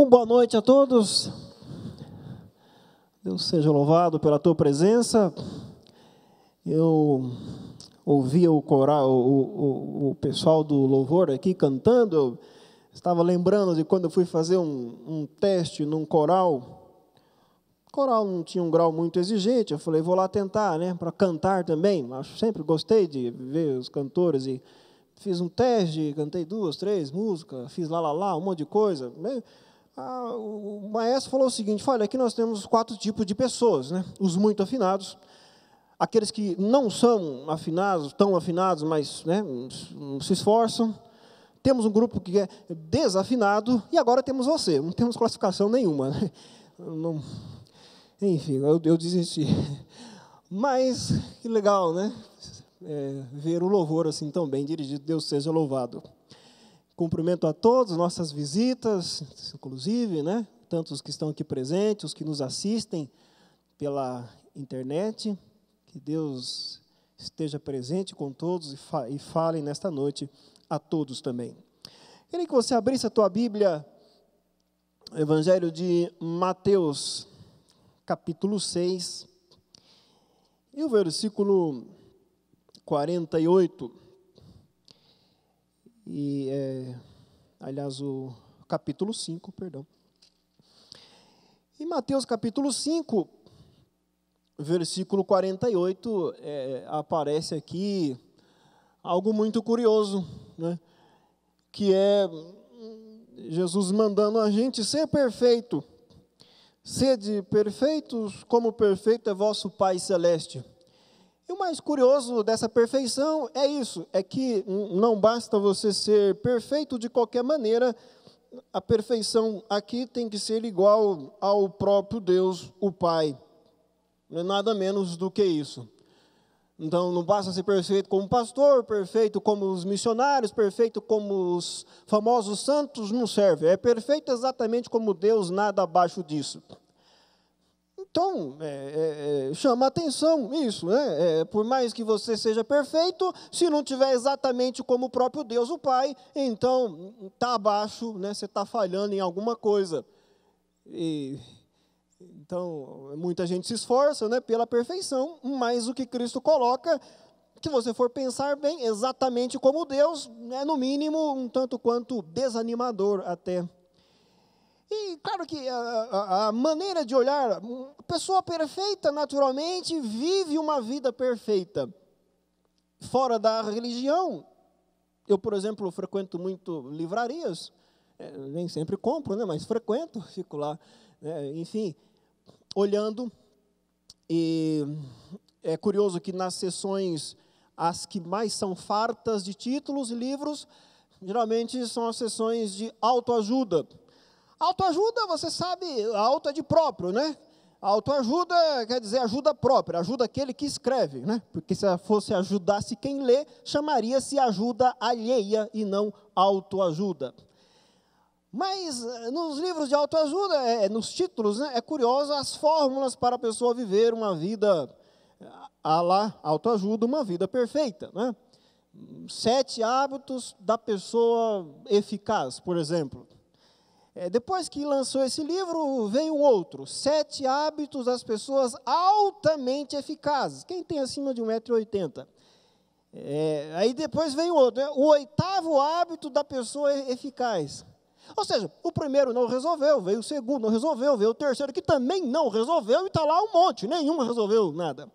Uma boa noite a todos. Deus seja louvado pela tua presença. Eu ouvia o, coral, o, o, o pessoal do louvor aqui cantando. Eu estava lembrando de quando eu fui fazer um, um teste num coral. O coral não tinha um grau muito exigente. Eu falei, vou lá tentar, né? Para cantar também. Eu sempre gostei de ver os cantores e fiz um teste, cantei duas, três músicas, fiz lá, lá, lá, um monte de coisa. Meio né ah, o maestro falou o seguinte: olha, aqui nós temos quatro tipos de pessoas, né? Os muito afinados, aqueles que não são afinados, tão afinados, mas né, se esforçam. Temos um grupo que é desafinado e agora temos você. Não temos classificação nenhuma. Né? Não... Enfim, eu, eu desisti. Mas que legal, né? É, ver o louvor assim tão bem dirigido, Deus seja louvado. Cumprimento a todos, nossas visitas, inclusive, né? Tanto os que estão aqui presentes, os que nos assistem pela internet. Que Deus esteja presente com todos e fale nesta noite a todos também. Queria que você abrisse a tua Bíblia, Evangelho de Mateus, capítulo 6, e o versículo 48. E, é, aliás, o capítulo 5, perdão. Em Mateus capítulo 5, versículo 48, é, aparece aqui algo muito curioso, né? que é Jesus mandando a gente ser perfeito. Sede perfeitos, como perfeito é vosso Pai Celeste. E o mais curioso dessa perfeição é isso: é que não basta você ser perfeito de qualquer maneira, a perfeição aqui tem que ser igual ao próprio Deus, o Pai. Não é nada menos do que isso. Então, não basta ser perfeito como pastor, perfeito como os missionários, perfeito como os famosos santos, não serve. É perfeito exatamente como Deus, nada abaixo disso. Então, é, é, chama atenção isso, né? É, por mais que você seja perfeito, se não tiver exatamente como o próprio Deus, o Pai, então está abaixo, né? você está falhando em alguma coisa. E, então, muita gente se esforça né, pela perfeição, mas o que Cristo coloca, que você for pensar bem, exatamente como Deus, é no mínimo um tanto quanto desanimador até. E claro que a, a, maneira de olhar, pessoa perfeita naturalmente vive uma vida perfeita fora da religião. Eu, por exemplo, frequento muito livrarias, é, nem sempre compro, né, mas frequento, fico lá, né, enfim, olhando. E é curioso que nas sessões, as que mais são fartas de títulos e livros, geralmente são as sessões de autoajuda Autoajuda, você sabe, auto é de próprio, né? Autoajuda quer dizer ajuda própria, ajuda aquele que escreve, né? Porque se fosse ajudasse quem lê, chamaria-se ajuda alheia e não autoajuda. Mas eh, nos livros de autoajuda, é, é nos títulos, né, é curioso as fórmulas para a pessoa viver uma vida eh, a lá autoajuda, uma vida perfeita, né? Sete hábitos da pessoa eficaz, por exemplo. É, depois que lançou esse livro, veio outro, Sete Hábitos das Pessoas Altamente Eficazes. Quem tem acima de 1,80m? É, aí depois veio outro, né? o oitavo hábito da pessoa eficaz. Ou seja, o primeiro não resolveu, veio o segundo, não resolveu, veio o terceiro, que também não resolveu, e está lá um monte, nenhum resolveu nada.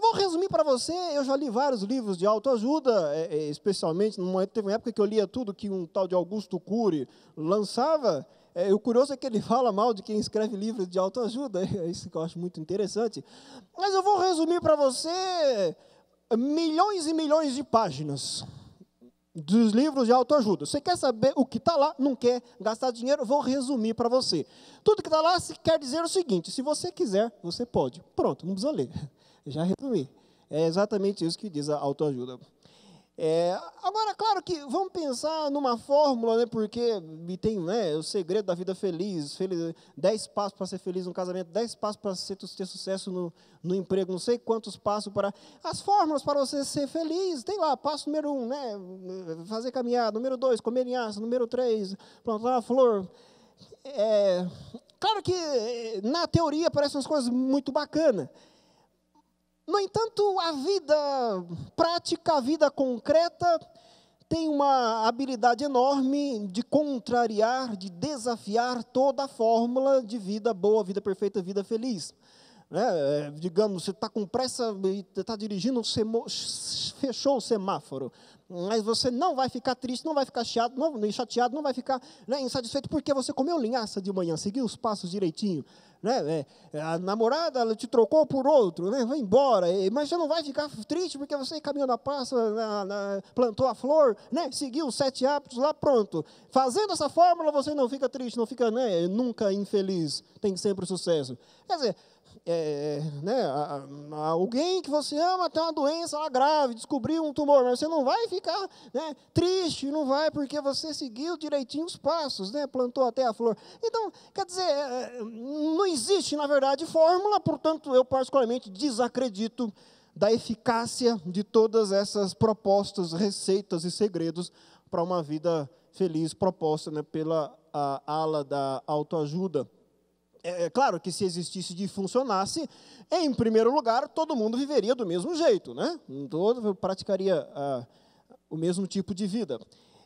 Eu vou resumir para você, eu já li vários livros de autoajuda, é, é, especialmente numa teve uma época que eu lia tudo que um tal de Augusto Cury lançava. É, o curioso é que ele fala mal de quem escreve livros de autoajuda, é isso que eu acho muito interessante. Mas eu vou resumir para você é, milhões e milhões de páginas dos livros de autoajuda. Você quer saber o que está lá, não quer gastar dinheiro, vou resumir para você. Tudo que está lá quer dizer o seguinte: se você quiser, você pode. Pronto, não precisa ler já resumi. É exatamente isso que diz a autoajuda. É, agora, claro que vamos pensar numa fórmula, né, porque tem né, o segredo da vida feliz, feliz 10 passos para ser feliz no casamento, 10 passos para ter sucesso no, no emprego, não sei quantos passos para. As fórmulas para você ser feliz, tem lá, passo número 1, um, né, fazer caminhada, número 2, comer linhaça, número 3, plantar flor. É, claro que na teoria parecem umas coisas muito bacanas. No entanto, a vida prática, a vida concreta, tem uma habilidade enorme de contrariar, de desafiar toda a fórmula de vida boa, vida perfeita, vida feliz. Né? É, digamos, você está com pressa e está dirigindo, fechou o semáforo. Mas você não vai ficar triste, não vai ficar chateado, não, chateado, não vai ficar né, insatisfeito porque você comeu linhaça de manhã, seguiu os passos direitinho né? É, a namorada ela te trocou por outro, né? Vai embora, mas você não vai ficar triste porque você caminhou na pasta, na, na, plantou a flor, né? Seguiu os sete hábitos lá, pronto. Fazendo essa fórmula você não fica triste, não fica né? nunca infeliz, tem sempre sucesso. Quer dizer, é, né, a, a alguém que você ama tem uma doença lá grave, descobriu um tumor, mas você não vai ficar né, triste, não vai, porque você seguiu direitinho os passos, né, plantou até a flor. Então, quer dizer, é, é, não existe, na verdade, fórmula, portanto, eu particularmente desacredito da eficácia de todas essas propostas, receitas e segredos para uma vida feliz proposta né, pela ala da autoajuda. É, é claro que se existisse e funcionasse, em primeiro lugar, todo mundo viveria do mesmo jeito, né? Todo praticaria ah, o mesmo tipo de vida.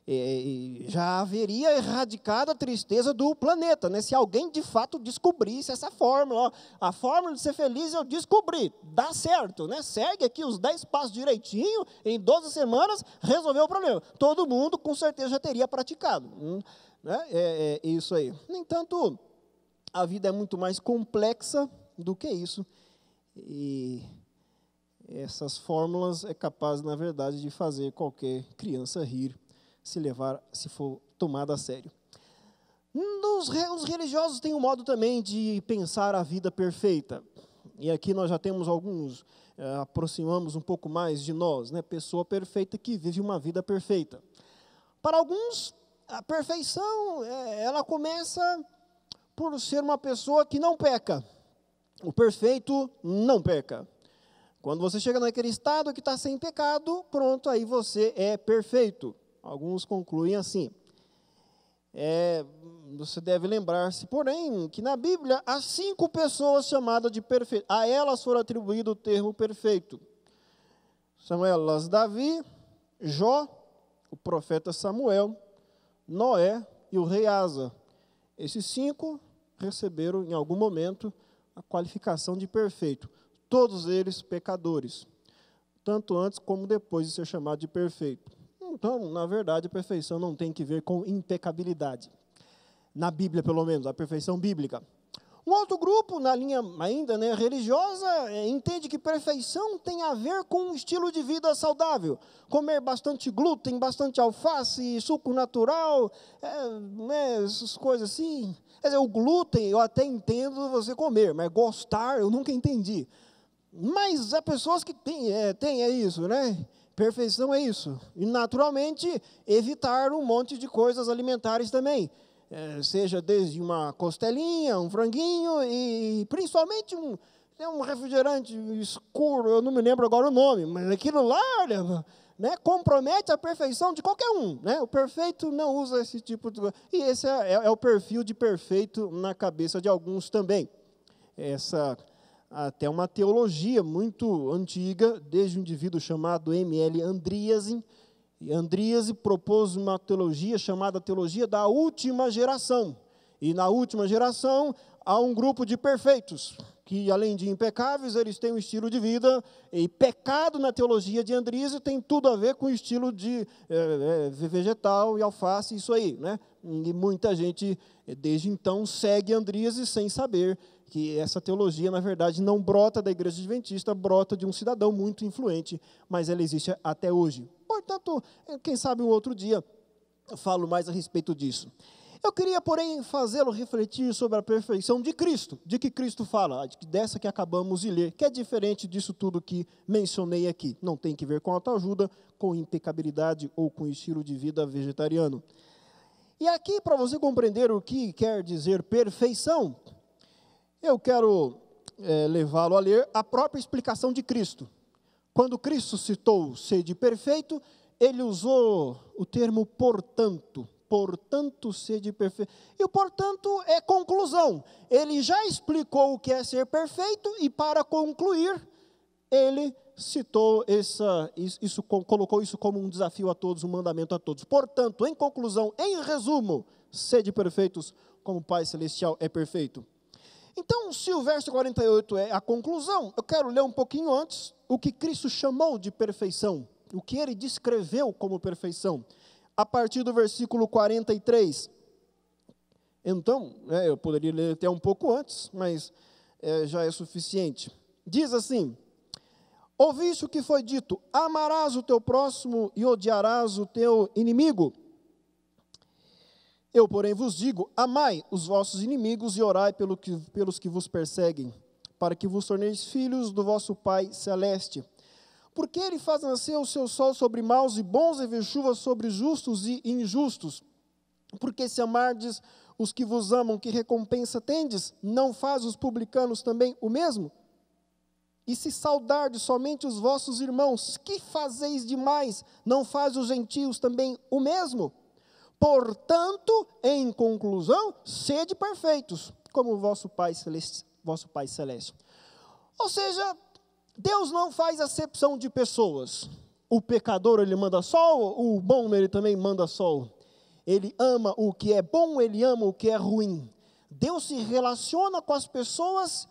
É, e já haveria erradicado a tristeza do planeta, né? Se alguém de fato descobrisse essa fórmula, ó, a fórmula de ser feliz eu é descobri, dá certo, né? Segue aqui os 10 passos direitinho, em 12 semanas resolveu o problema. Todo mundo com certeza já teria praticado, hum, né? é, é isso aí. No entanto, a vida é muito mais complexa do que isso. E essas fórmulas é capaz, na verdade, de fazer qualquer criança rir, se levar, se for tomada a sério. Nos, os religiosos têm um modo também de pensar a vida perfeita. E aqui nós já temos alguns, eh, aproximamos um pouco mais de nós, né? Pessoa perfeita que vive uma vida perfeita. Para alguns, a perfeição, eh, ela começa por ser uma pessoa que não peca. O perfeito não peca. Quando você chega naquele estado que está sem pecado, pronto, aí você é perfeito. Alguns concluem assim. É, você deve lembrar-se, porém, que na Bíblia há cinco pessoas chamadas de perfeito. A elas foi atribuído o termo perfeito. São elas Davi, Jó, o profeta Samuel, Noé e o rei Asa. Esses cinco receberam em algum momento a qualificação de perfeito. Todos eles pecadores, tanto antes como depois de ser chamado de perfeito. Então, na verdade, a perfeição não tem que ver com impecabilidade. Na Bíblia, pelo menos, a perfeição bíblica. Um outro grupo, na linha ainda né, religiosa, é, entende que perfeição tem a ver com um estilo de vida saudável. Comer bastante glúten, bastante alface, suco natural, é, né, essas coisas assim. Quer dizer, o glúten eu até entendo você comer, mas gostar eu nunca entendi. Mas há pessoas que têm é, tem, é isso, né? Perfeição é isso. E naturalmente evitar um monte de coisas alimentares também. É, seja desde uma costelinha, um franguinho e principalmente um, né, um refrigerante escuro, eu não me lembro agora o nome, mas aquilo lá, olha, né, compromete a perfeição de qualquer um. Né? O perfeito não usa esse tipo de coisa. E esse é, é, é, o perfil de perfeito na cabeça de alguns também. Essa até uma teologia muito antiga, desde um indivíduo chamado M.L. Andriasen. E Andriasen propôs uma teologia chamada Teologia da Última Geração. E na última geração há um grupo de perfeitos que além de impecáveis, eles têm um estilo de vida, e pecado na teologia de Andrise tem tudo a ver com o estilo de é, vegetal e alface, isso aí, né? E muita gente, eh, desde então, segue Andrise sem saber que essa teologia, na verdade, não brota da igreja adventista, brota de um cidadão muito influente, mas ela existe até hoje. Portanto, quem sabe um outro dia eu falo mais a respeito disso. Eu queria, porém, fazê-lo refletir sobre a perfeição de Cristo, de que Cristo fala, ah, dessa que acabamos de ler, que é diferente disso tudo que mencionei aqui. Não tem que ver com autoajuda, com impecabilidade ou com estilo de vida vegetariano. E aqui, para você compreender o que quer dizer perfeição, eu quero é, levá-lo a ler a própria explicação de Cristo. Quando Cristo citou sede perfeito, ele usou o termo portanto, portanto, sede perfeito. E o portanto é conclusão. Ele já explicou o que é ser perfeito, e para concluir, ele citou essa, isso, colocou isso como um desafio a todos, um mandamento a todos. Portanto, em conclusão, em resumo, sede perfeitos como o Pai Celestial é perfeito. Então, se o verso 48 é a conclusão, eu quero ler um pouquinho antes o que Cristo chamou de perfeição, o que ele descreveu como perfeição a partir do versículo 43. Então, é, eu poderia ler até um pouco antes, mas é, já é suficiente. Diz assim: Ouviste o que foi dito: amarás o teu próximo e odiarás o teu inimigo. Eu, porém, vos digo: amai os vossos inimigos e orai pelo que, pelos que vos perseguem, para que vos torneis filhos do vosso Pai celeste por que ele faz nascer o seu sol sobre maus e bons e ver chuva sobre justos e injustos? Porque se amardes os que vos amam, que recompensa tendes? Não faz os publicanos também o mesmo? E se saudardes somente os vossos irmãos, que fazeis demais? Não faz os gentios também o mesmo? Portanto, em conclusão, sede perfeitos, como o vosso Pai Celeste. Vosso Pai Celeste. Ou seja, Deus não faz acepção de pessoas. O pecador ele manda sol, o bom ele também manda sol. Ele ama o que é bom, ele ama o que é ruim. Deus se relaciona com as pessoas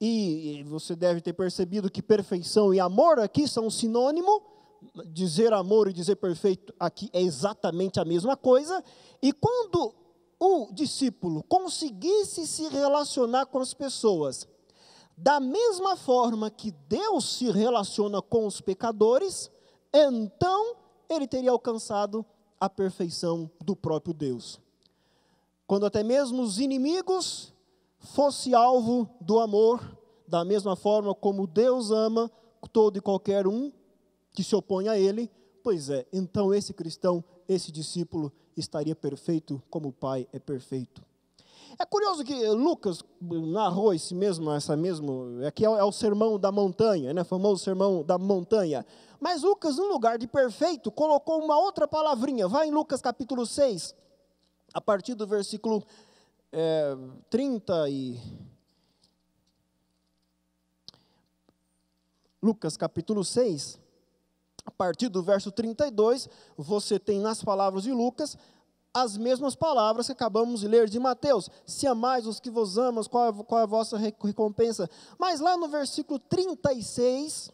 e você deve ter percebido que perfeição e amor aqui são sinônimo. Dizer amor e dizer perfeito aqui é exatamente a mesma coisa. E quando o discípulo conseguisse se relacionar com as pessoas da mesma forma que Deus se relaciona com os pecadores, então ele teria alcançado a perfeição do próprio Deus. Quando até mesmo os inimigos fosse alvo do amor, da mesma forma como Deus ama todo e qualquer um que se opõe a ele, pois é, então esse cristão, esse discípulo estaria perfeito como o Pai é perfeito. É curioso que Lucas narrou esse mesmo, essa mesmo, aqui é, é, é o sermão da montanha, né? Famoso sermão da montanha. Mas Lucas, no lugar de perfeito, colocou uma outra palavrinha. Vai em Lucas capítulo 6, a partir do versículo é, 30 e Lucas capítulo 6, a partir do verso 32, você tem nas palavras de Lucas as mesmas palavras que acabamos de ler de Mateus: Se amais os que vos amam, qual, é, qual é a vossa recompensa? Mas lá no versículo 36,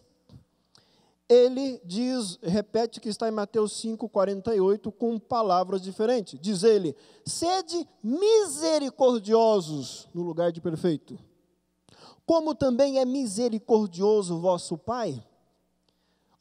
ele diz, repete que está em Mateus 5, 48, com palavras diferentes. Diz ele: Sede misericordiosos no lugar de perfeito, como também é misericordioso vosso Pai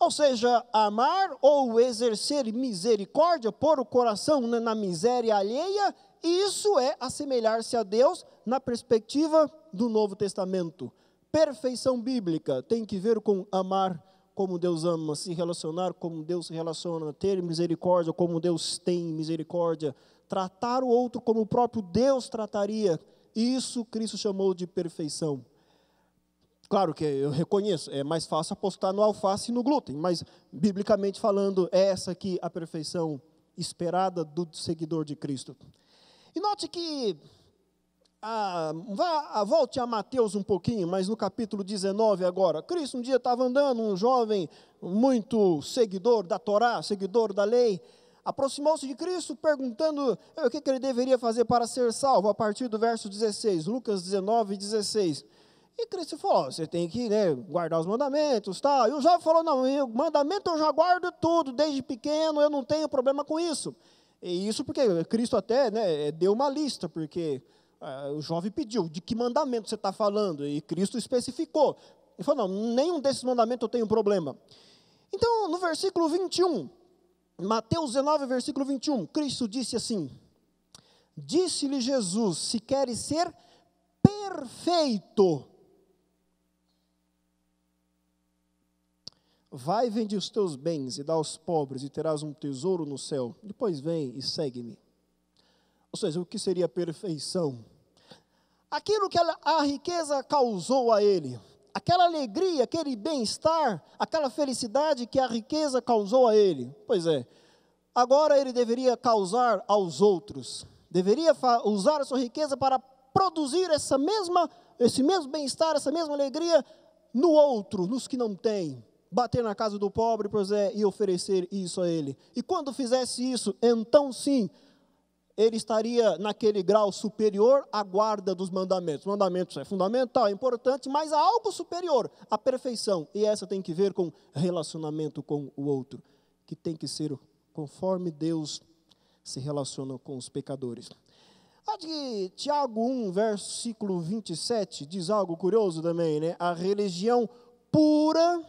ou seja, amar ou exercer misericórdia, pôr o coração na miséria alheia, isso é assemelhar-se a Deus na perspectiva do Novo Testamento. Perfeição bíblica tem que ver com amar como Deus ama, se relacionar como Deus se relaciona, ter misericórdia como Deus tem misericórdia, tratar o outro como o próprio Deus trataria. Isso Cristo chamou de perfeição. Claro que eu reconheço, é mais fácil apostar no alface e no glúten, mas biblicamente falando, é essa aqui a perfeição esperada do seguidor de Cristo. E note que, ah, vá, ah, volte a Mateus um pouquinho, mas no capítulo 19 agora. Cristo um dia estava andando, um jovem muito seguidor da Torá, seguidor da lei, aproximou-se de Cristo perguntando é, o que, que ele deveria fazer para ser salvo, a partir do verso 16, Lucas 19, 16. E Cristo falou: você tem que né, guardar os mandamentos, tal. Tá? E o jovem falou: não, eu, mandamento eu já guardo tudo, desde pequeno, eu não tenho problema com isso. E isso porque Cristo até né, deu uma lista, porque ah, o jovem pediu: de que mandamento você está falando? E Cristo especificou. Ele falou: não, nenhum desses mandamentos eu tenho problema. Então, no versículo 21, Mateus 19, versículo 21, Cristo disse assim: Disse-lhe Jesus: se queres ser perfeito, Vai e vende os teus bens e dá aos pobres e terás um tesouro no céu. Depois vem e segue-me. Ou seja, o que seria a perfeição? Aquilo que a riqueza causou a ele, aquela alegria, aquele bem-estar, aquela felicidade que a riqueza causou a ele. Pois é, agora ele deveria causar aos outros, deveria usar a sua riqueza para produzir essa mesma, esse mesmo bem-estar, essa mesma alegria no outro, nos que não têm bater na casa do pobre, pois é, e oferecer isso a ele. E quando fizesse isso, então sim, ele estaria naquele grau superior à guarda dos mandamentos. Mandamentos é fundamental, é importante, mas há algo superior, a perfeição. E essa tem que ver com relacionamento com o outro, que tem que ser conforme Deus se relaciona com os pecadores. A de Tiago 1, versículo 27, diz algo curioso também, né? A religião pura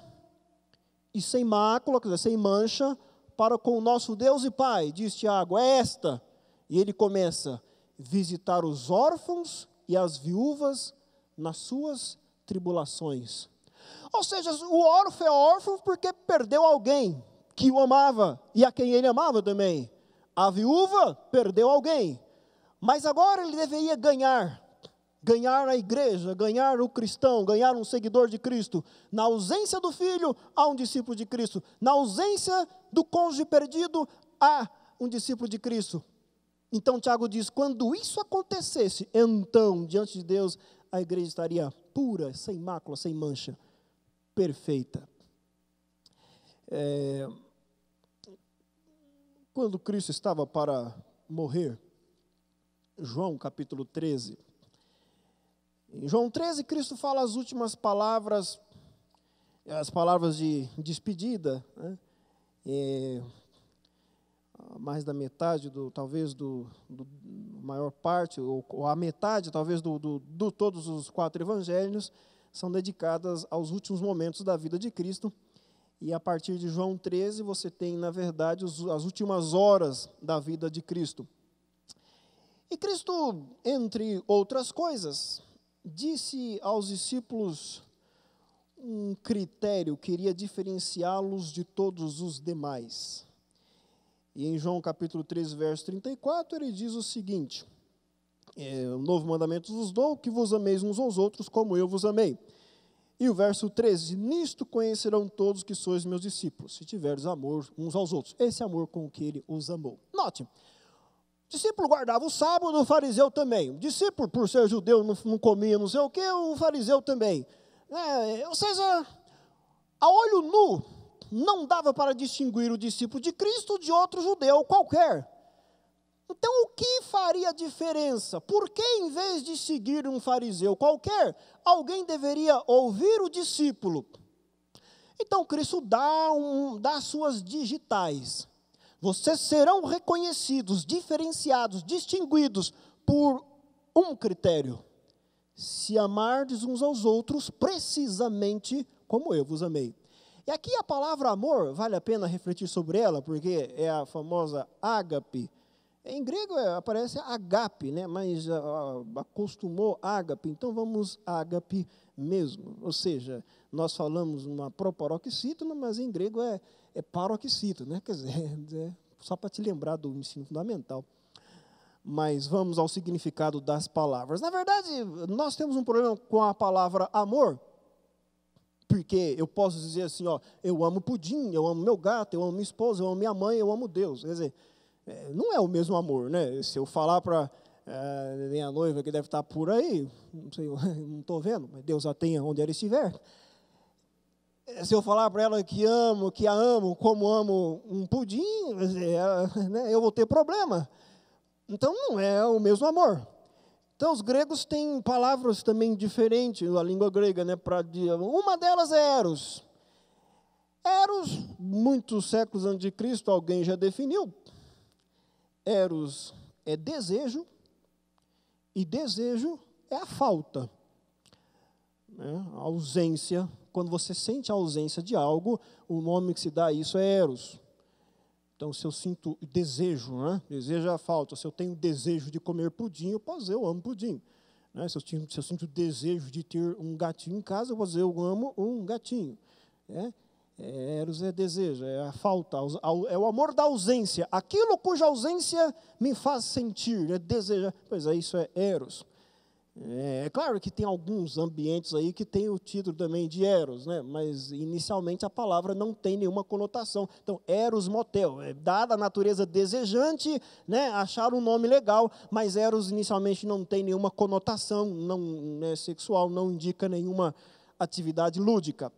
e sem mácula, quer dizer, sem mancha, para com o nosso Deus e Pai, diz Tiago, é esta. E ele começa: visitar os órfãos e as viúvas nas suas tribulações. Ou seja, o órfão é órfão porque perdeu alguém que o amava e a quem ele amava também. A viúva perdeu alguém, mas agora ele deveria ganhar ganhar a igreja, ganhar o cristão, ganhar um seguidor de Cristo. Na ausência do filho, há um discípulo de Cristo. Na ausência do cônjuge perdido, há um discípulo de Cristo. Então Tiago diz: quando isso acontecesse, então, diante de Deus, a igreja estaria pura, sem mácula, sem mancha, perfeita. É, quando Cristo estava para morrer, João capítulo 13 em João 13, Cristo fala as últimas palavras, as palavras de despedida, né? é, mais da metade, do, talvez do, do maior parte, ou, ou, a metade, talvez, do, do, do todos os quatro evangelhos, são dedicadas aos últimos momentos da vida de Cristo. E a partir de João 13, você tem, na verdade, os, as últimas horas da vida de Cristo. E Cristo, entre outras coisas, disse aos discípulos um critério, queria diferenciá-los de todos os demais. E em João capítulo 13, verso 34, ele diz o seguinte: é, O novo mandamento vos dou, que vos ameis uns aos outros como eu vos amei. E o verso 13: Nisto conhecerão todos que sois meus discípulos, se tiveres amor uns aos outros. Esse amor com que ele os amou. Note, discípulo guardava o sábado, o fariseu também. O discípulo, por ser judeu, não, não comia não sei o que, o fariseu também. É, ou seja, a olho nu, não dava para distinguir o discípulo de Cristo de outro judeu qualquer. Então, o que faria diferença? Por que, em vez de seguir um fariseu qualquer, alguém deveria ouvir o discípulo? Então, Cristo dá, um, dá suas digitais. Vocês serão reconhecidos, diferenciados, distinguidos por um critério: se amardes uns aos outros precisamente como eu vos amei. E aqui a palavra amor, vale a pena refletir sobre ela, porque é a famosa ágape. Em grego é, aparece agape, né? mas ah, ah, acostumou ágape, então vamos ágape mesmo. Ou seja, nós falamos uma proparoxítona, mas em grego é é paroxito, né? Quer dizer, é só para te lembrar do ensino fundamental. Mas vamos ao significado das palavras. Na verdade, nós temos um problema com a palavra amor, porque eu posso dizer assim, ó, eu amo pudim, eu amo meu gato, eu amo minha esposa, eu amo minha mãe, eu amo Deus. Quer dizer, é, não é o mesmo amor, né? Se eu falar para é, minha noiva que deve estar tá por aí, não sei, não estou vendo, mas Deus a tenha onde ela estiver. É, se eu falar para ela que amo, que a amo, como amo um pudim, né, eu vou ter problema. Então não é o mesmo amor. Então os gregos têm palavras também diferentes da língua grega, né? Pra, uma delas é eros. Eros, muitos séculos antes de Cristo, alguém já definiu. Eros é desejo e desejo é a falta, né? a ausência quando você sente a ausência de algo, o nome que se dá a isso é Eros. Então, se eu sinto desejo, né? desejo é a falta. Se eu tenho desejo de comer pudim, eu posso dizer eu amo pudim. Né? Se, eu sinto, se eu sinto desejo de ter um gatinho em casa, eu posso dizer eu amo um gatinho. Né? É, Eros é desejo, é a falta, é o amor da ausência, aquilo cuja ausência me faz sentir, é né? desejar. Pois é, isso é Eros. É, é, claro que tem alguns ambientes aí que tem o título também de Eros, né? mas inicialmente a palavra não tem nenhuma conotação. Então, Eros Motel, é, dada a natureza desejante, né? achar um nome legal, mas Eros inicialmente não tem nenhuma conotação não, né, sexual, não indica nenhuma atividade lúdica.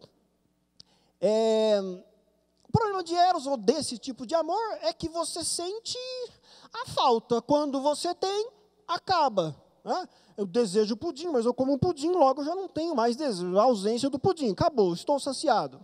É, o problema de Eros ou desse tipo de amor é que você sente a falta. Quando você tem, acaba. Né? eu desejo pudim, mas eu como um pudim, logo eu já não tenho mais desejo, a ausência do pudim, acabou, estou saciado.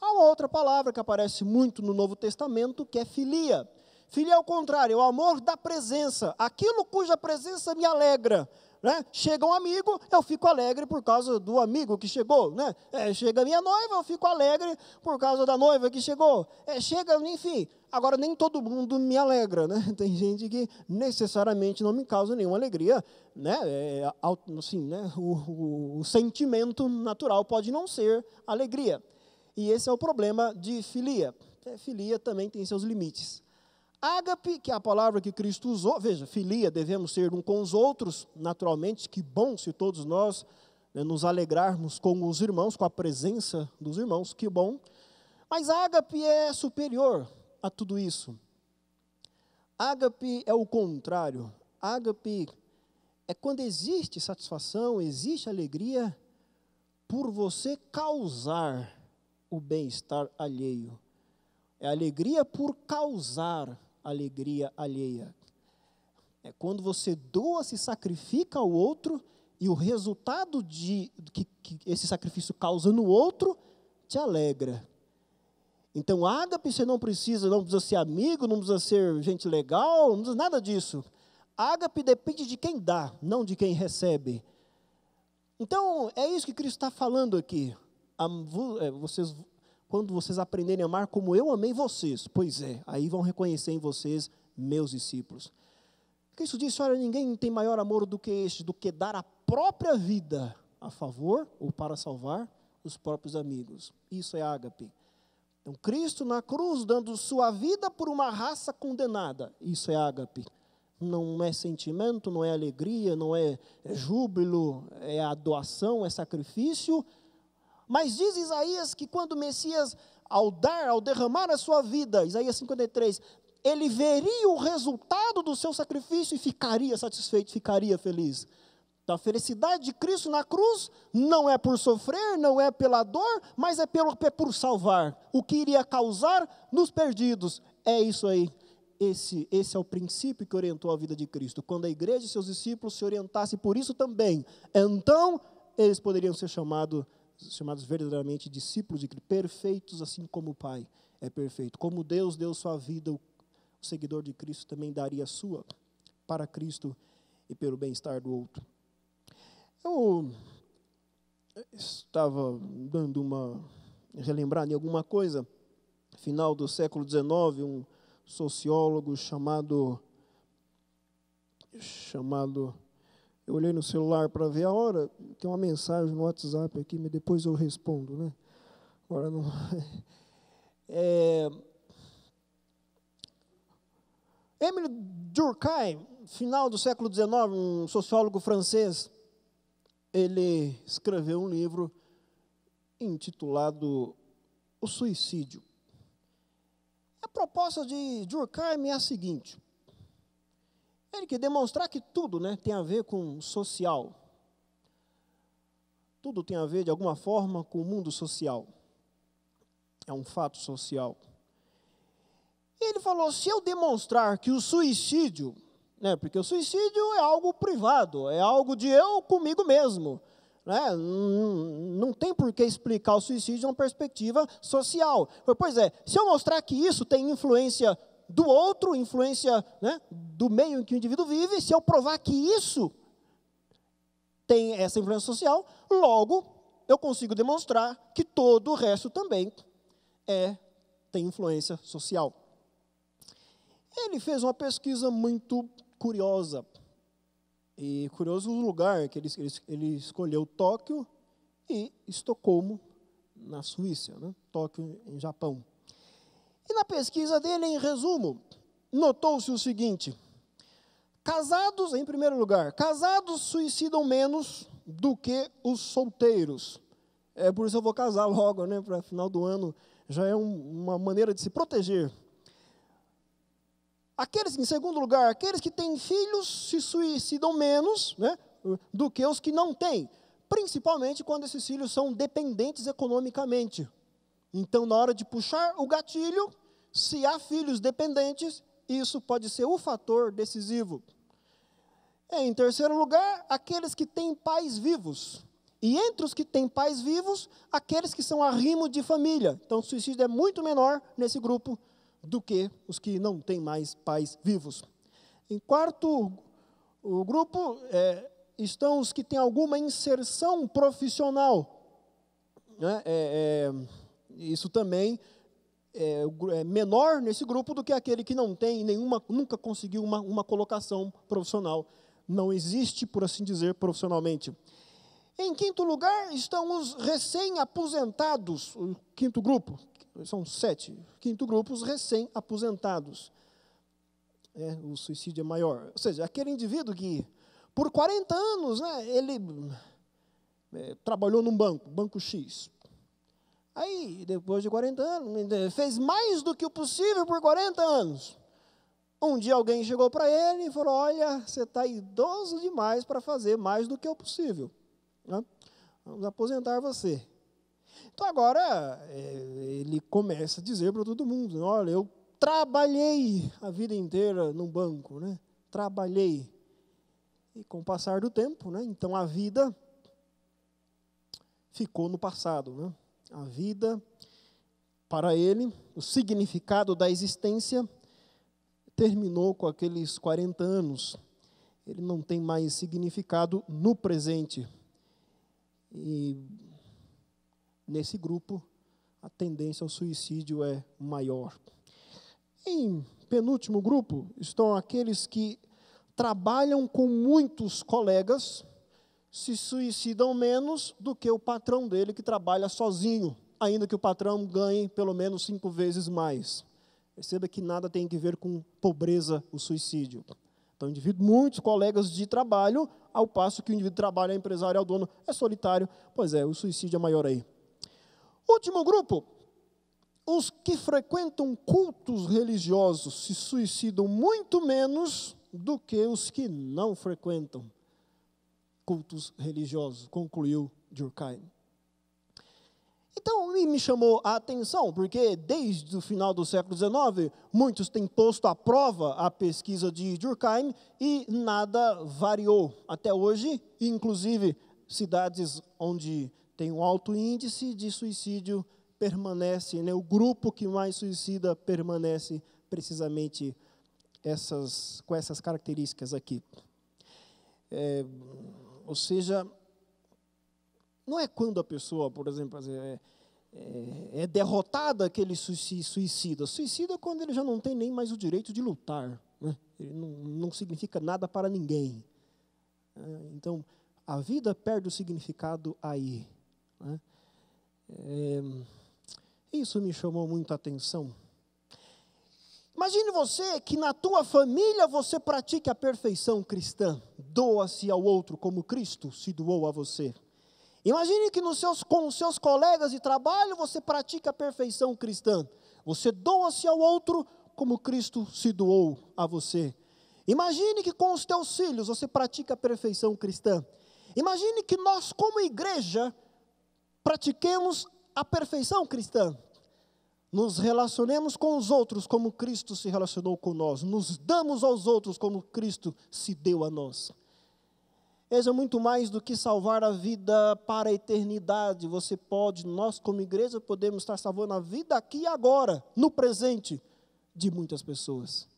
Há uma outra palavra que aparece muito no Novo Testamento, que é filia. Filha, ao é contrário, é o amor da presença, aquilo cuja presença me alegra. Né? Chega um amigo, eu fico alegre por causa do amigo que chegou. Né? É, chega minha noiva, eu fico alegre por causa da noiva que chegou. É, chega, enfim. Agora, nem todo mundo me alegra. Né? Tem gente que necessariamente não me causa nenhuma alegria. Né? É, assim, né? o, o, o sentimento natural pode não ser alegria. E esse é o problema de filia. É, filia também tem seus limites. Ágape, que é a palavra que Cristo usou, veja, filia, devemos ser um com os outros, naturalmente, que bom se todos nós né, nos alegrarmos com os irmãos, com a presença dos irmãos, que bom. Mas ágape é superior a tudo isso. Ágape é o contrário. Ágape é quando existe satisfação, existe alegria por você causar o bem-estar alheio. É alegria por causar alegria alheia. É quando você doa, se sacrifica ao outro e o resultado de, que, que esse sacrifício causa no outro te alegra. Então, ágape você não precisa, não precisa ser amigo, não precisa ser gente legal, não precisa nada disso. Ágape depende de quem dá, não de quem recebe. Então, é isso que Cristo está falando aqui. É, vocês quando vocês aprenderem a amar como eu amei vocês, pois é, aí vão reconhecer em vocês meus discípulos. Cristo disse: Olha, ninguém tem maior amor do que este, do que dar a própria vida a favor ou para salvar os próprios amigos. Isso é ágape. Então, Cristo na cruz dando sua vida por uma raça condenada. Isso é ágape. Não é sentimento, não é alegria, não é, é júbilo, é a doação, é sacrifício, mas diz Isaías que quando o Messias, ao dar, ao derramar a sua vida, Isaías 53, ele veria o resultado do seu sacrifício e ficaria satisfeito, ficaria feliz. Então, a felicidade de Cristo na cruz não é por sofrer, não é pela dor, mas é, pelo, é por salvar. O que iria causar nos perdidos. É isso aí. Esse, esse é o princípio que orientou a vida de Cristo. Quando a igreja e seus discípulos se orientassem por isso também, então eles poderiam ser chamados chamados verdadeiramente discípulos de Cristo, perfeitos assim como o Pai é perfeito. Como Deus deu sua vida, o seguidor de Cristo também daria a sua para Cristo e pelo bem-estar do outro. Eu estava dando uma relembrada em alguma coisa, final do século XIX, um sociólogo chamado chamado eu olhei no celular para ver a hora, tem uma mensagem no WhatsApp aqui, mas depois eu respondo, né? Agora não. É... Emile Durkheim, final do século XIX, um sociólogo francês, ele escreveu um livro intitulado O Suicídio. A proposta de Durkheim é a seguinte: ele quer demonstrar que tudo né, tem a ver com social. Tudo tem a ver, de alguma forma, com o mundo social. É um fato social. E ele falou: se eu demonstrar que o suicídio, né, porque o suicídio é algo privado, é algo de eu comigo mesmo. Né? Não tem por que explicar o suicídio de uma perspectiva social. Pois é, se eu mostrar que isso tem influência do outro, influência né, do meio em que o indivíduo vive, se eu provar que isso tem essa influência social, logo eu consigo demonstrar que todo o resto também é tem influência social. Ele fez uma pesquisa muito curiosa. E curioso o lugar que ele, ele, ele escolheu Tóquio e Estocolmo, na Suíça, né? Tóquio, em Japão. E na pesquisa dele, em resumo, notou-se o seguinte: casados, em primeiro lugar, casados suicidam menos do que os solteiros. É por isso eu vou casar logo, né? Para final do ano já é um, uma maneira de se proteger. Aqueles, em segundo lugar, aqueles que têm filhos se suicidam menos né, do que os que não têm, principalmente quando esses filhos são dependentes economicamente. Então, na hora de puxar o gatilho, se há filhos dependentes, isso pode ser o fator decisivo. É, em terceiro lugar, aqueles que têm pais vivos. E entre os que têm pais vivos, aqueles que são arrimo de família. Então, o suicídio é muito menor nesse grupo do que os que não têm mais pais vivos. Em quarto o grupo é, estão os que têm alguma inserção profissional. Né? É, é isso também é, é, menor nesse grupo do que aquele que não tem nenhuma, nunca conseguiu uma, uma colocação profissional. Não existe, por assim dizer, profissionalmente. Em quinto lugar estão os recém-aposentados, o quinto grupo, são sete. Quinto grupo, os recém-aposentados. É, o suicídio é maior. Ou seja, aquele indivíduo que, por 40 anos, né, ele é, trabalhou num banco, banco X. Aí, depois de 40 anos, fez mais do que o possível por 40 anos. Um dia alguém chegou para ele e falou: Olha, você está idoso demais para fazer mais do que o possível. Né? Vamos aposentar você. Então agora é, ele começa a dizer para todo mundo: Olha, eu trabalhei a vida inteira num banco, né? Trabalhei. E com o passar do tempo, né? Então a vida ficou no passado, né? a vida, para ele, o significado da existência terminou com aqueles 40 anos. Ele não tem mais significado no presente. E nesse grupo, a tendência ao suicídio é maior. Em penúltimo grupo estão aqueles que trabalham com muitos colegas se suicidam menos do que o patrão dele que trabalha sozinho, ainda que o patrão ganhe pelo menos cinco vezes mais. Perceba que nada tem a ver com pobreza o suicídio. Então, indivíduo, muitos colegas de trabalho, ao passo que o indivíduo trabalha, é empresário, é o dono, é solitário. Pois é, o suicídio é maior aí. Último grupo. Os que frequentam cultos religiosos se suicidam muito menos do que os que não frequentam cultos religiosos, concluiu Durkheim. Então, me chamou a atenção, porque desde o final do século XIX, muitos têm posto à prova a pesquisa de Durkheim e nada variou. Até hoje, inclusive, cidades onde tem um alto índice de suicídio permanece, né? o grupo que mais suicida permanece precisamente essas, com essas características aqui. É, ou seja, não é quando a pessoa, por exemplo, assim, é, é, é derrotada que ele suicida. Suicida é quando ele já não tem nem mais o direito de lutar. Né? Ele não, não significa nada para ninguém. É, então, a vida perde o significado aí. Né? É, isso me chamou a atenção. Imagine você que na tua família você pratique a perfeição cristã, doa-se ao outro como Cristo se doou a você. Imagine que nos seus, com os seus colegas de trabalho você pratique a perfeição cristã, você doa-se ao outro como Cristo se doou a você. Imagine que com os teus filhos você pratique a perfeição cristã. Imagine que nós, como igreja, pratiquemos a perfeição cristã nos relacionemos com os outros como Cristo se relacionou com nós, nos damos aos outros como Cristo se deu a nós. Veja, é muito mais do que salvar a vida para a eternidade, você pode, nós como igreja, podemos estar salvando a vida aqui e agora, no presente, de muitas pessoas.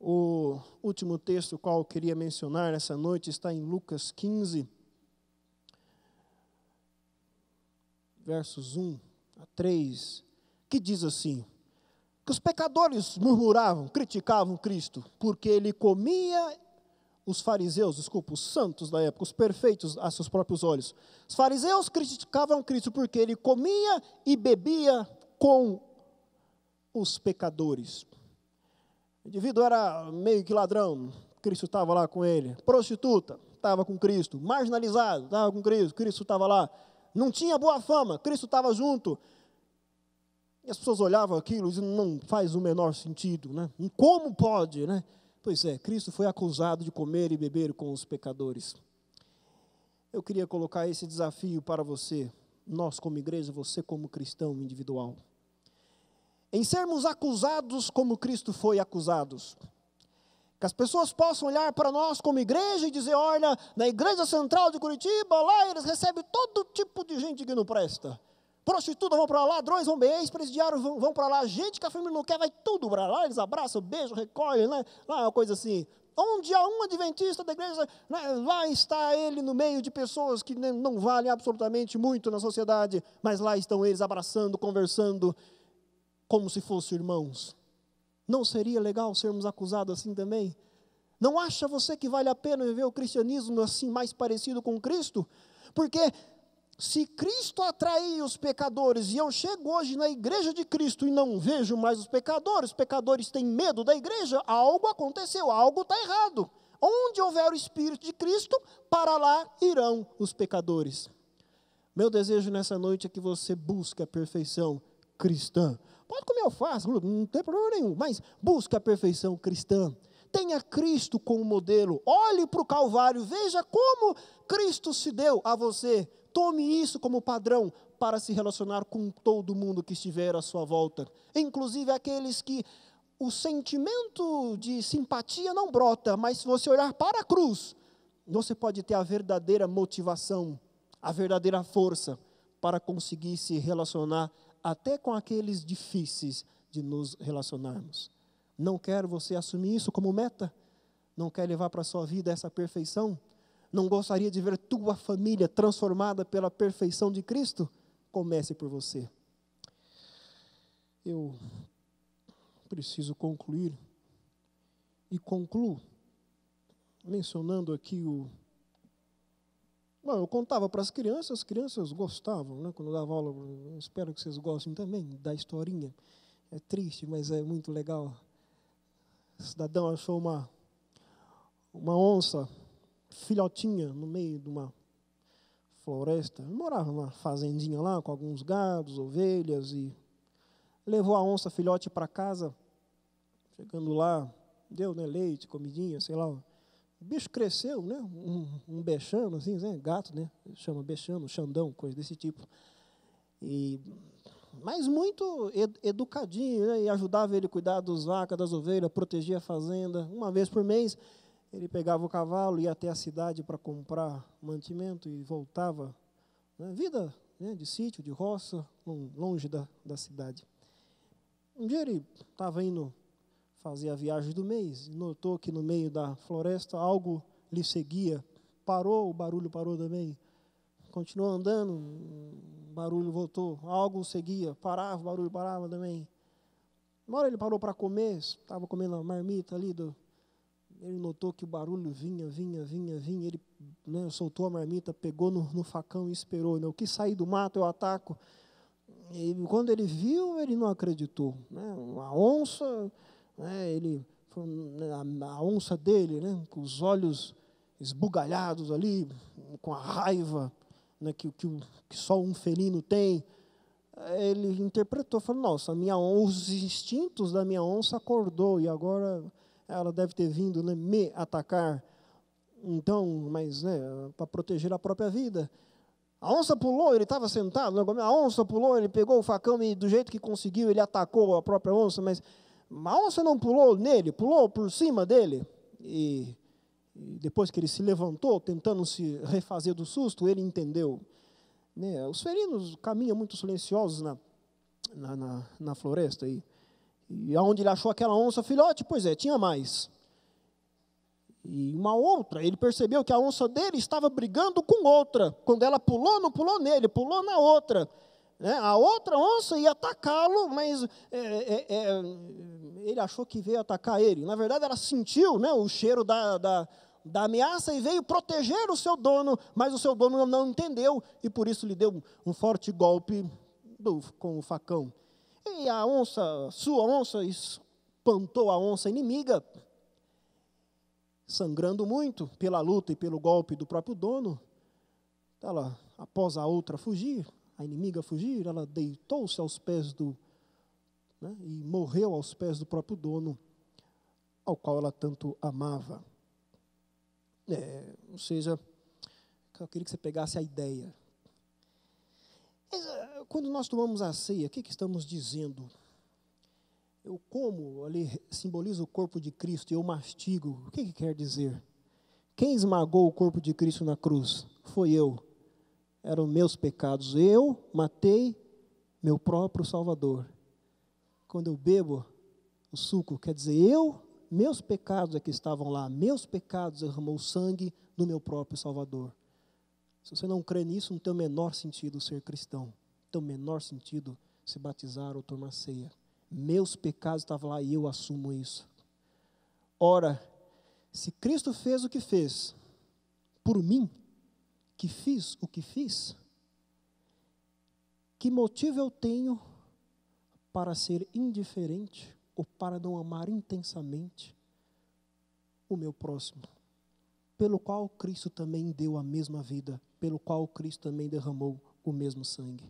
O último texto, qual eu queria mencionar nessa noite, está em Lucas 15, versos 1 3, que diz assim: que os pecadores murmuravam, criticavam Cristo, porque ele comia os fariseus, desculpa, os santos da época, os perfeitos a seus próprios olhos. Os fariseus criticavam Cristo porque ele comia e bebia com os pecadores. O indivíduo era meio que ladrão, Cristo estava lá com ele. Prostituta, estava com Cristo. Marginalizado, estava com Cristo, Cristo estava lá. Não tinha boa fama, Cristo estava junto. E as pessoas olhavam aquilo e diziam, não faz o menor sentido, né? Hum, como pode, né? Pois é, Cristo foi acusado de comer e beber com os pecadores. Eu queria colocar esse desafio para você, nós como igreja, você como cristão individual. Em sermos acusados como Cristo foi acusados. Que as pessoas possam olhar para nós como igreja e dizer: olha, na igreja central de Curitiba, lá eles recebem todo tipo de gente que não presta Prostitutas vão para lá, ladrões vão bem, ex-presidiários vão, vão para lá, gente que a família não quer, vai tudo para lá, eles abraçam, beijam, recolhem, né? Lá é uma coisa assim. Onde há um adventista da igreja, né? lá está ele no meio de pessoas que não valem absolutamente muito na sociedade, mas lá estão eles abraçando, conversando, como se fossem irmãos. Não seria legal sermos acusados assim também? Não acha você que vale a pena viver o cristianismo assim mais parecido com Cristo? Porque se Cristo atraía os pecadores e eu chego hoje na igreja de Cristo e não vejo mais os pecadores, os pecadores têm medo da igreja, algo aconteceu, algo está errado. Onde houver o Espírito de Cristo, para lá irão os pecadores. Meu desejo nessa noite é que você busque a perfeição cristã. Pode comer alface, não tem problema nenhum, mas busque a perfeição cristã tenha Cristo como modelo. Olhe para o Calvário, veja como Cristo se deu a você Tome isso como padrão para se relacionar com todo mundo que estiver à sua volta, inclusive aqueles que o sentimento de simpatia não brota, mas se você olhar para a cruz, você pode ter a verdadeira motivação, a verdadeira força para conseguir se relacionar até com aqueles difíceis de nos relacionarmos. Não quer você assumir isso como meta? Não quer levar para a sua vida essa perfeição? Não gostaria de ver tua família transformada pela perfeição de Cristo? Comece por você. Eu preciso concluir e concluo mencionando aqui o. Bom, eu contava para as crianças, as crianças gostavam, né? Quando eu dava aula, eu espero que vocês gostem também da historinha. É triste, mas é muito legal. O cidadão achou uma, uma onça filhotinha no meio de uma floresta. Eu morava numa fazendinha lá com alguns gados, ovelhas e levou a onça filhote para casa. Chegando lá, deu né, leite, comidinha, sei lá. O bicho cresceu, né? Um, um bechano, assim, né? Gato, né? Chama bechano, xandão, coisa desse tipo. E mas muito ed educadinho, né? e ajudava ele a cuidar dos vacas, das ovelhas, protegia a fazenda. Uma vez por mês, ele pegava o cavalo, ia até a cidade para comprar mantimento e voltava. Né? Vida né, de sítio, de roça, longe da, da cidade. Um dia ele estava indo fazer a viagem do mês, e notou que no meio da floresta algo lhe seguia. Parou, o barulho parou também. Continuou andando, o barulho voltou. Algo seguia, parava, o barulho parava também. Uma hora ele parou para comer, estava comendo a marmita ali do, ele notou que o barulho vinha, vinha, vinha, vinha. Ele né, soltou a marmita, pegou no, no facão e esperou. Né? O que sair do mato eu ataco. E quando ele viu, ele não acreditou. Né? Uma onça, né, ele, né, a onça dele, né, com os olhos esbugalhados ali, com a raiva né, que, que, que só um felino tem ele interpretou, falou, nossa, minha, os instintos da minha onça acordou e agora ela deve ter vindo né, me atacar, então, mas né, para proteger a própria vida. A onça pulou, ele estava sentado, né, a onça pulou, ele pegou o facão e do jeito que conseguiu, ele atacou a própria onça, mas a onça não pulou nele, pulou por cima dele. E, e depois que ele se levantou, tentando se refazer do susto, ele entendeu. Né, os felinos caminham muito silenciosos na, na, na, na floresta e e aonde ele achou aquela onça, filhote, tipo, pois é, tinha mais. E uma outra, ele percebeu que a onça dele estava brigando com outra. Quando ela pulou, não pulou nele, pulou na outra. Né? A outra onça ia atacá-lo, mas é, é, é, ele achou que veio atacar ele. Na verdade, ela sentiu né, o cheiro da, da, da ameaça e veio proteger o seu dono, mas o seu dono não entendeu e por isso lhe deu um forte golpe do, com o facão e a onça, sua onça, espantou a onça inimiga, sangrando muito pela luta e pelo golpe do próprio dono. Ela, após a outra fugir, a inimiga fugir, ela deitou-se aos pés do. Né, e morreu aos pés do próprio dono, ao qual ela tanto amava. É, ou seja, eu queria que você pegasse a ideia. Eh, quando nós tomamos a ceia, o que, que estamos dizendo? Eu como, ali simboliza o corpo de Cristo, e eu mastigo. O que, que quer dizer? Quem esmagou o corpo de Cristo na cruz? Foi eu. Eram meus pecados. Eu matei meu próprio Salvador. Quando eu bebo o suco, quer dizer, eu, meus pecados é que estavam lá, meus pecados derramou o sangue do meu próprio Salvador. Se você não crê nisso, não tem o menor sentido ser cristão. Não tem o menor sentido se batizar ou tomar ceia. Meus pecados estavam lá e eu assumo isso. Ora, se Cristo fez o que fez, por mim, que fiz o que fiz, que motivo eu tenho para ser indiferente ou para não amar intensamente o meu próximo, pelo qual Cristo também deu a mesma vida pelo qual Cristo também derramou o mesmo sangue.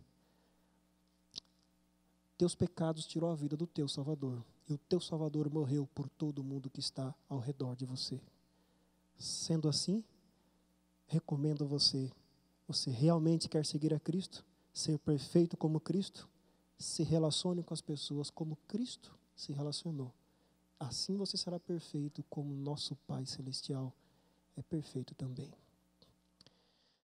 Teus pecados tirou a vida do teu Salvador, e o teu Salvador morreu por todo mundo que está ao redor de você. Sendo assim, recomendo a você: você realmente quer seguir a Cristo, ser perfeito como Cristo? Se relacione com as pessoas como Cristo se relacionou. Assim você será perfeito como nosso Pai Celestial é perfeito também.